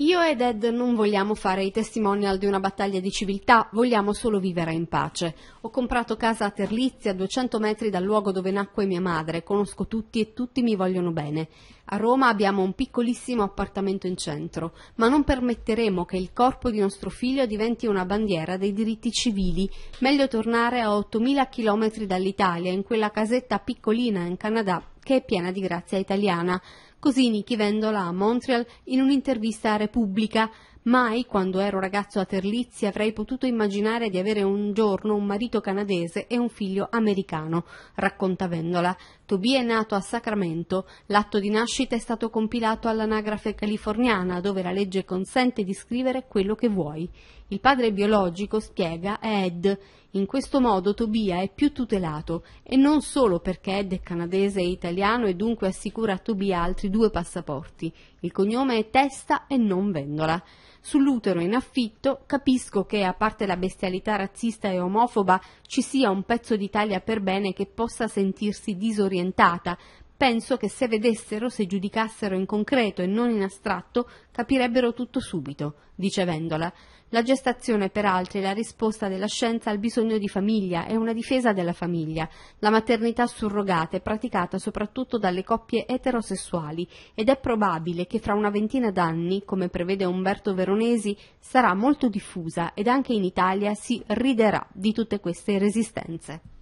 Io ed Ed non vogliamo fare i testimonial di una battaglia di civiltà, vogliamo solo vivere in pace. Ho comprato casa a Terlizia, 200 metri dal luogo dove nacque mia madre, conosco tutti e tutti mi vogliono bene. A Roma abbiamo un piccolissimo appartamento in centro, ma non permetteremo che il corpo di nostro figlio diventi una bandiera dei diritti civili. Meglio tornare a 8.000 chilometri dall'Italia, in quella casetta piccolina in Canada che è piena di grazia italiana. Così Nicky Vendola a Montreal in un'intervista a Repubblica. Mai, quando ero ragazzo a Terlizzi, avrei potuto immaginare di avere un giorno un marito canadese e un figlio americano, racconta Vendola. Tobì è nato a Sacramento. L'atto di nascita è stato compilato all'anagrafe californiana, dove la legge consente di scrivere quello che vuoi. Il padre biologico, spiega, è Ed. In questo modo Tobia è più tutelato, e non solo perché Ed è canadese e italiano e dunque assicura a Tobia altri due passaporti. Il cognome è Testa e non Vendola. Sull'utero in affitto capisco che, a parte la bestialità razzista e omofoba, ci sia un pezzo d'Italia per bene che possa sentirsi disorientata, Penso che se vedessero, se giudicassero in concreto e non in astratto, capirebbero tutto subito, dice Vendola. La gestazione, per altri, è la risposta della scienza al bisogno di famiglia, è una difesa della famiglia. La maternità surrogata è praticata soprattutto dalle coppie eterosessuali ed è probabile che fra una ventina d'anni, come prevede Umberto Veronesi, sarà molto diffusa ed anche in Italia si riderà di tutte queste resistenze.